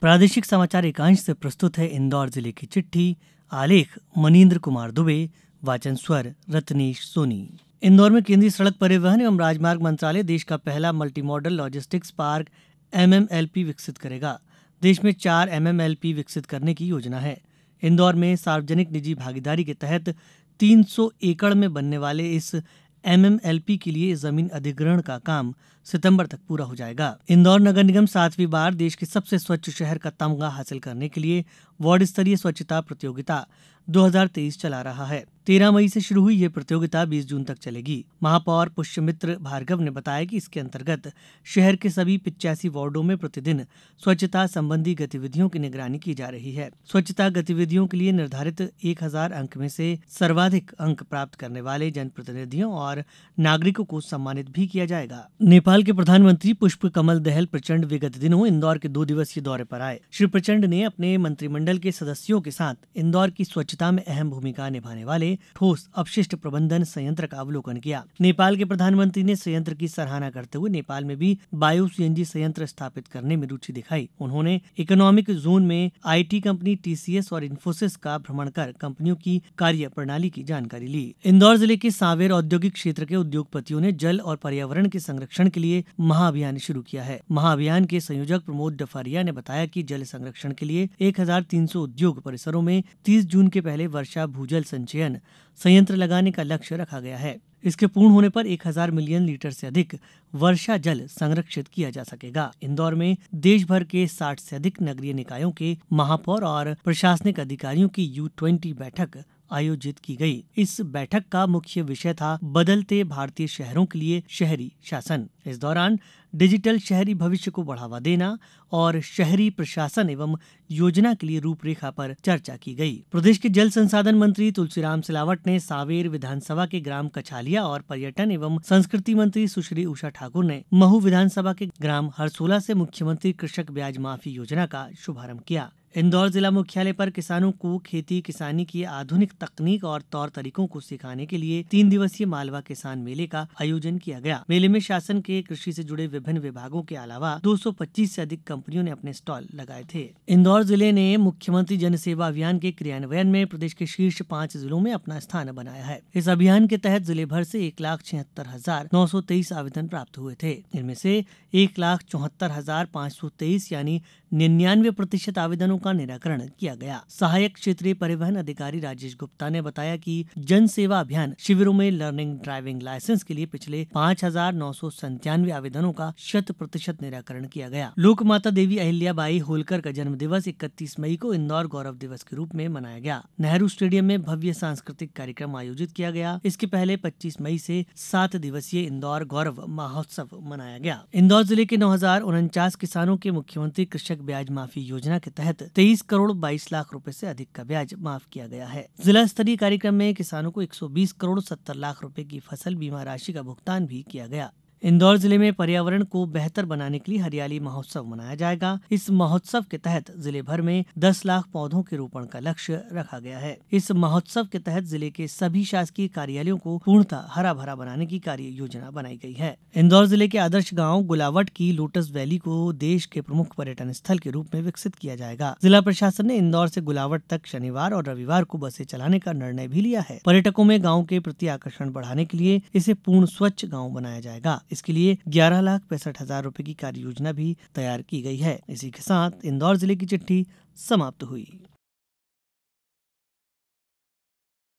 प्रादेशिक समाचार एकांश से प्रस्तुत है इंदौर जिले की चिट्ठी आलेख मनीन्द्र कुमार दुबे वाचन स्वर रत्नेश सोनी इंदौर में केंद्रीय सड़क परिवहन एवं राजमार्ग मंत्रालय देश का पहला multi modal logistics park MMLP विकसित करेगा देश में चार एमएमएलपी विकसित करने की योजना है इंदौर में सार्वजनिक निजी भागीदारी के तहत 300 एकड़ में बनने वाले इस एमएमएलपी के लिए जमीन अधिग्रहण का काम सितंबर तक पूरा हो जाएगा इंदौर नगर निगम सातवीं बार देश के सबसे स्वच्छ शहर का तमगा हासिल करने के लिए वार्ड स्तरीय स्वच्छता प्रतियोगिता 2023 चला रहा है 13 मई से शुरू हुई ये प्रतियोगिता 20 जून तक चलेगी महापौर पुष्यमित्र भार्गव ने बताया कि इसके अंतर्गत शहर के सभी पिचासी वार्डो में प्रतिदिन स्वच्छता संबंधी गतिविधियों की निगरानी की जा रही है स्वच्छता गतिविधियों के लिए निर्धारित 1000 अंक में से सर्वाधिक अंक प्राप्त करने वाले जनप्रतिनिधियों और नागरिकों को सम्मानित भी किया जाएगा नेपाल नेपाल के प्रधानमंत्री पुष्प कमल दहल प्रचंड विगत दिनों इंदौर के दो दिवसीय दौरे पर आए श्री प्रचंड ने अपने मंत्रिमंडल के सदस्यों के साथ इंदौर की स्वच्छता में अहम भूमिका निभाने वाले ठोस अपशिष्ट प्रबंधन संयंत्र का अवलोकन किया नेपाल के प्रधानमंत्री ने संयंत्र की सराहना करते हुए नेपाल में भी बायो सी संयंत्र स्थापित करने में रुचि दिखाई उन्होंने इकोनॉमिक जोन में आई कंपनी टी और इन्फोसिस का भ्रमण कर कंपनियों की कार्य प्रणाली की जानकारी ली इंदौर जिले के सांवेर औद्योगिक क्षेत्र के उद्योगपतियों ने जल और पर्यावरण के संरक्षण के लिए महाअभियान शुरू किया है महाअभियान के संयोजक प्रमोद डफारिया ने बताया कि जल संरक्षण के लिए 1300 उद्योग परिसरों में 30 जून के पहले वर्षा भूजल संचयन संयंत्र लगाने का लक्ष्य रखा गया है इसके पूर्ण होने पर 1000 मिलियन लीटर से अधिक वर्षा जल संरक्षित किया जा सकेगा इंदौर में देश भर के 60 से अधिक नगरीय निकायों के महापौर और प्रशासनिक अधिकारियों की यू ट्वेंटी बैठक आयोजित की गई इस बैठक का मुख्य विषय था बदलते भारतीय शहरों के लिए शहरी शासन इस दौरान डिजिटल शहरी भविष्य को बढ़ावा देना और शहरी प्रशासन एवं योजना के लिए रूपरेखा पर चर्चा की गई प्रदेश के जल संसाधन मंत्री तुलसीराम सिलावट ने सावेर विधानसभा के ग्राम कछालिया और पर्यटन एवं संस्कृति मंत्री सुश्री उषा ठाकुर ने महू विधानसभा के ग्राम हरसोला से मुख्यमंत्री कृषक ब्याज माफी योजना का शुभारंभ किया इंदौर जिला मुख्यालय पर किसानों को खेती किसानी की आधुनिक तकनीक और तौर तरीकों को सिखाने के लिए तीन दिवसीय मालवा किसान मेले का आयोजन किया गया मेले में शासन के कृषि से जुड़े विभिन्न विभागों के अलावा 225 से अधिक कंपनियों ने अपने स्टॉल लगाए थे इंदौर जिले ने मुख्यमंत्री जन सेवा अभियान के क्रियान्वयन में प्रदेश के शीर्ष पाँच जिलों में अपना स्थान बनाया है इस अभियान के तहत जिले भर ऐसी एक लाख छिहत्तर हजार नौ सौ तेईस आवेदन प्राप्त हुए थे इनमें से एक लाख चौहत्तर हजार पाँच सौ तेईस यानी निन्यानवे प्रतिशत आवेदनों का निराकरण किया गया सहायक क्षेत्रीय परिवहन अधिकारी राजेश गुप्ता ने बताया कि जन सेवा अभियान शिविरों में लर्निंग ड्राइविंग लाइसेंस के लिए पिछले पाँच हजार नौ सौ आवेदनों का शत प्रतिशत निराकरण किया गया लोकमाता देवी अहिल्याबाई होलकर का जन्म दिवस इकतीस मई को इंदौर गौरव दिवस के रूप में मनाया गया नेहरू स्टेडियम में भव्य सांस्कृतिक कार्यक्रम आयोजित किया गया इसके पहले पच्चीस मई से सात दिवसीय इंदौर गौरव महोत्सव मनाया गया इंदौर जिले के नौ किसानों के मुख्यमंत्री कृषक ब्याज माफी योजना के तहत तेईस करोड़ बाईस लाख रुपए से अधिक का ब्याज माफ किया गया है जिला स्तरीय कार्यक्रम में किसानों को 120 करोड़ सत्तर लाख रूपए की फसल बीमा राशि का भुगतान भी किया गया इंदौर जिले में पर्यावरण को बेहतर बनाने के लिए हरियाली महोत्सव मनाया जाएगा इस महोत्सव के तहत जिले भर में 10 लाख पौधों के रोपण का लक्ष्य रखा गया है इस महोत्सव के तहत जिले के सभी शासकीय कार्यालयों को पूर्णतः हरा भरा बनाने की कार्य योजना बनाई गई है इंदौर जिले के आदर्श गाँव गुलावट की लोटस वैली को देश के प्रमुख पर्यटन स्थल के रूप में विकसित किया जाएगा जिला प्रशासन ने इंदौर ऐसी गुलावट तक शनिवार और रविवार को बसे चलाने का निर्णय भी लिया है पर्यटकों में गाँव के प्रति आकर्षण बढ़ाने के लिए इसे पूर्ण स्वच्छ गाँव बनाया जाएगा इसके लिए ग्यारह लाख पैंसठ हजार रूपए की कार्य योजना भी तैयार की गई है इसी के साथ इंदौर जिले की चिट्ठी समाप्त हुई